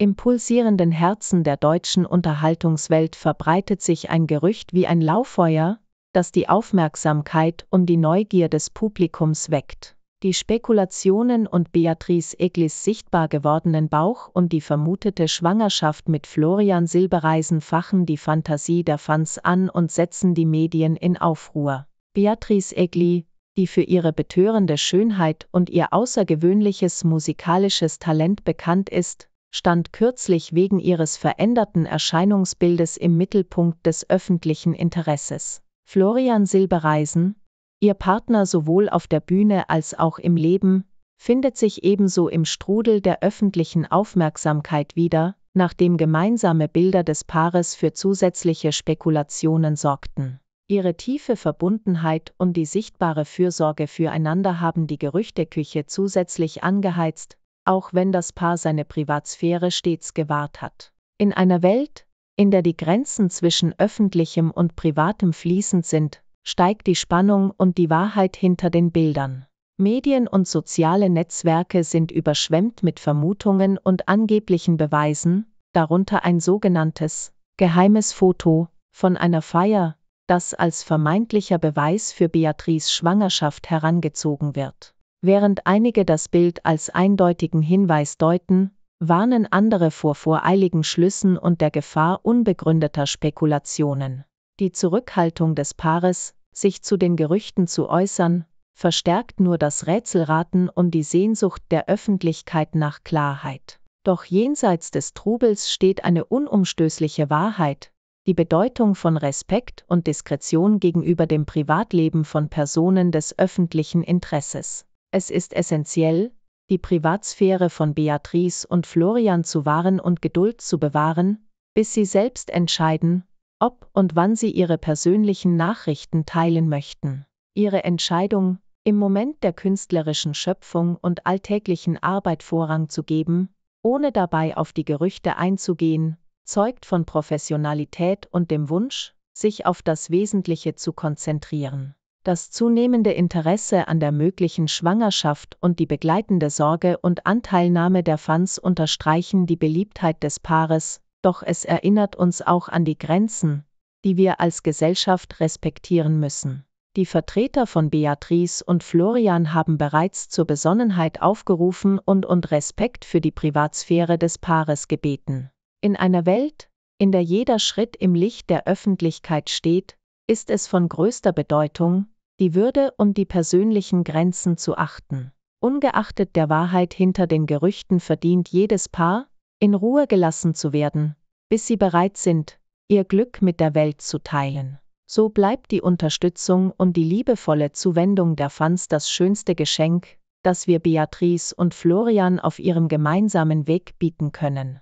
Im pulsierenden Herzen der deutschen Unterhaltungswelt verbreitet sich ein Gerücht wie ein Lauffeuer, das die Aufmerksamkeit und die Neugier des Publikums weckt. Die Spekulationen und Beatrice Eglis sichtbar gewordenen Bauch und die vermutete Schwangerschaft mit Florian Silbereisen fachen die Fantasie der Fans an und setzen die Medien in Aufruhr. Beatrice Egli, die für ihre betörende Schönheit und ihr außergewöhnliches musikalisches Talent bekannt ist, stand kürzlich wegen ihres veränderten Erscheinungsbildes im Mittelpunkt des öffentlichen Interesses. Florian Silbereisen, ihr Partner sowohl auf der Bühne als auch im Leben, findet sich ebenso im Strudel der öffentlichen Aufmerksamkeit wieder, nachdem gemeinsame Bilder des Paares für zusätzliche Spekulationen sorgten. Ihre tiefe Verbundenheit und die sichtbare Fürsorge füreinander haben die Gerüchteküche zusätzlich angeheizt, auch wenn das Paar seine Privatsphäre stets gewahrt hat. In einer Welt, in der die Grenzen zwischen öffentlichem und privatem fließend sind, steigt die Spannung und die Wahrheit hinter den Bildern. Medien und soziale Netzwerke sind überschwemmt mit Vermutungen und angeblichen Beweisen, darunter ein sogenanntes geheimes Foto von einer Feier, das als vermeintlicher Beweis für Beatrice Schwangerschaft herangezogen wird. Während einige das Bild als eindeutigen Hinweis deuten, warnen andere vor voreiligen Schlüssen und der Gefahr unbegründeter Spekulationen. Die Zurückhaltung des Paares, sich zu den Gerüchten zu äußern, verstärkt nur das Rätselraten und die Sehnsucht der Öffentlichkeit nach Klarheit. Doch jenseits des Trubels steht eine unumstößliche Wahrheit, die Bedeutung von Respekt und Diskretion gegenüber dem Privatleben von Personen des öffentlichen Interesses. Es ist essentiell, die Privatsphäre von Beatrice und Florian zu wahren und Geduld zu bewahren, bis sie selbst entscheiden, ob und wann sie ihre persönlichen Nachrichten teilen möchten. Ihre Entscheidung, im Moment der künstlerischen Schöpfung und alltäglichen Arbeit Vorrang zu geben, ohne dabei auf die Gerüchte einzugehen, zeugt von Professionalität und dem Wunsch, sich auf das Wesentliche zu konzentrieren. Das zunehmende Interesse an der möglichen Schwangerschaft und die begleitende Sorge und Anteilnahme der Fans unterstreichen die Beliebtheit des Paares, doch es erinnert uns auch an die Grenzen, die wir als Gesellschaft respektieren müssen. Die Vertreter von Beatrice und Florian haben bereits zur Besonnenheit aufgerufen und und Respekt für die Privatsphäre des Paares gebeten. In einer Welt, in der jeder Schritt im Licht der Öffentlichkeit steht, ist es von größter Bedeutung, die Würde und die persönlichen Grenzen zu achten. Ungeachtet der Wahrheit hinter den Gerüchten verdient jedes Paar, in Ruhe gelassen zu werden, bis sie bereit sind, ihr Glück mit der Welt zu teilen. So bleibt die Unterstützung und die liebevolle Zuwendung der Fans das schönste Geschenk, das wir Beatrice und Florian auf ihrem gemeinsamen Weg bieten können.